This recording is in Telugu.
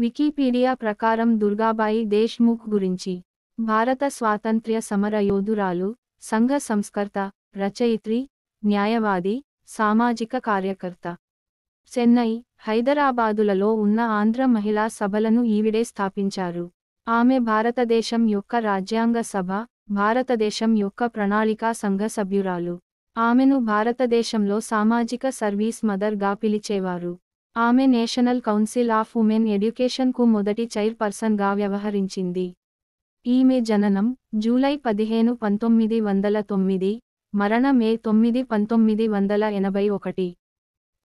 వికీపీడియా ప్రకారం దుర్గాబాయి దేశ్ముఖ్ గురించి భారత స్వాతంత్ర్య సమర యోధురాలు సంఘ సంస్కర్త రచయిత్రి న్యాయవాది సామాజిక కార్యకర్త చెన్నై హైదరాబాదులలో ఉన్న ఆంధ్ర మహిళా సభలను ఈవిడే స్థాపించారు ఆమె భారతదేశం యొక్క రాజ్యాంగ సభ భారతదేశం యొక్క ప్రణాళికా సంఘ సభ్యురాలు ఆమెను భారతదేశంలో సామాజిక సర్వీస్ మదర్గా పిలిచేవారు ఆమె నేషనల్ కౌన్సిల్ ఆఫ్ ఉమెన్ ఎడ్యుకేషన్కు మొదటి చైర్పర్సన్గా వ్యవహరించింది ఈమె జననం జూలై పదిహేను పంతొమ్మిది వందల తొమ్మిది మరణ మే తొమ్మిది పంతొమ్మిది వందల ఎనభై ఒకటి